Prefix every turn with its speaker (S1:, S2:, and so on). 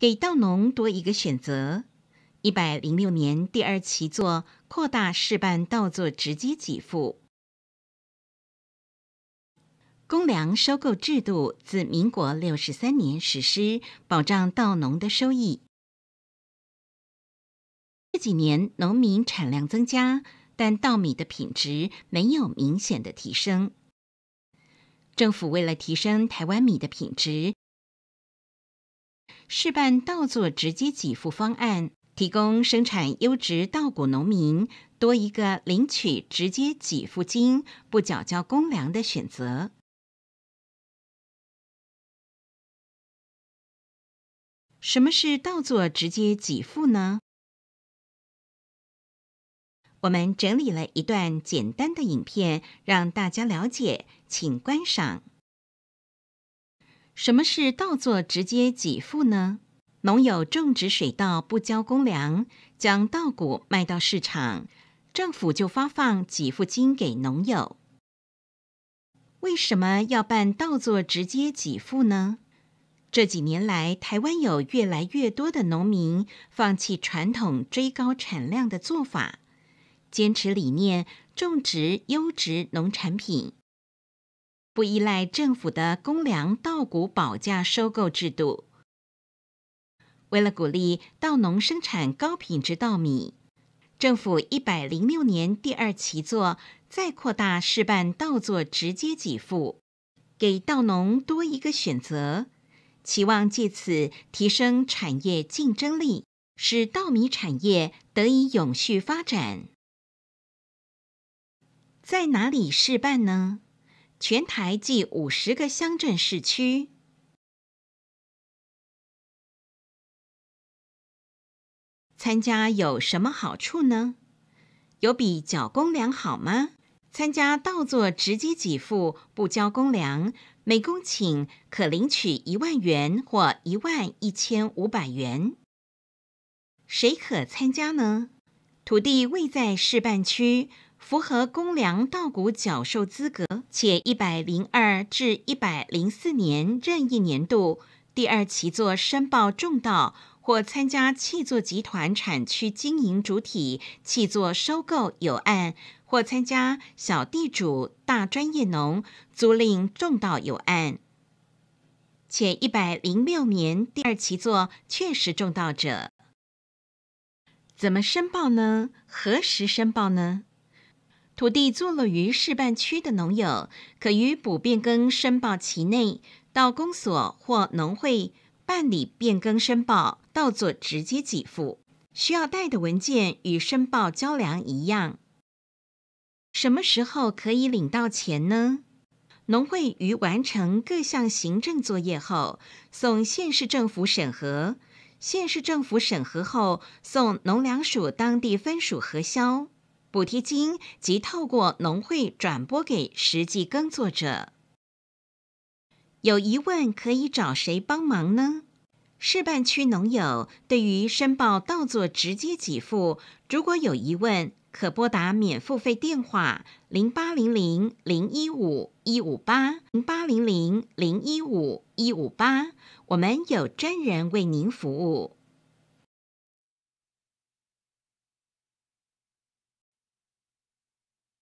S1: 给稻农多一个选择。一百零六年第二期作扩大示办稻作直接给付公粮收购制度，自民国六十三年实施，保障稻农的收益。这几年农民产量增加，但稻米的品质没有明显的提升。政府为了提升台湾米的品质。试办稻作直接给付方案，提供生产优质稻谷农民多一个领取直接给付金、不缴交公粮的选择。什么是稻作直接给付呢？我们整理了一段简单的影片，让大家了解，请观赏。什么是稻作直接给付呢？农友种植水稻不交公粮，将稻谷卖到市场，政府就发放给付金给农友。为什么要办稻作直接给付呢？这几年来，台湾有越来越多的农民放弃传统追高产量的做法，坚持理念种植优质农产品。不依赖政府的公粮稻谷保价收购制度。为了鼓励稻农生产高品质稻米，政府一百零六年第二期作再扩大示办稻作直接给付，给稻农多一个选择，期望借此提升产业竞争力，使稻米产业得以永续发展。在哪里试办呢？全台计五十个乡镇市区参加有什么好处呢？有比缴公粮好吗？参加稻作直接给付，不交公粮，每公顷可领取一万元或一万一千五百元。谁可参加呢？土地未在示办区。符合公粮稻谷缴售资格，且一百零二至一百零四年任意年度第二期作申报种稻，或参加弃作集团产区经营主体弃作收购有案，或参加小地主大专业农租赁种稻有案，且一百零六年第二期作确实种稻者，怎么申报呢？何时申报呢？土地坐落于示办区的农友，可于补变更申报期内到公所或农会办理变更申报，到作直接给付。需要带的文件与申报交粮一样。什么时候可以领到钱呢？农会于完成各项行政作业后，送县市政府审核，县市政府审核后，送农粮署当地分署核销。补贴金及透过农会转拨给实际耕作者。有疑问可以找谁帮忙呢？示办区农友对于申报稻作直接给付，如果有疑问，可拨打免付费电话零八零零零一五一五八零八零零零一五一五八，我们有专人为您服务。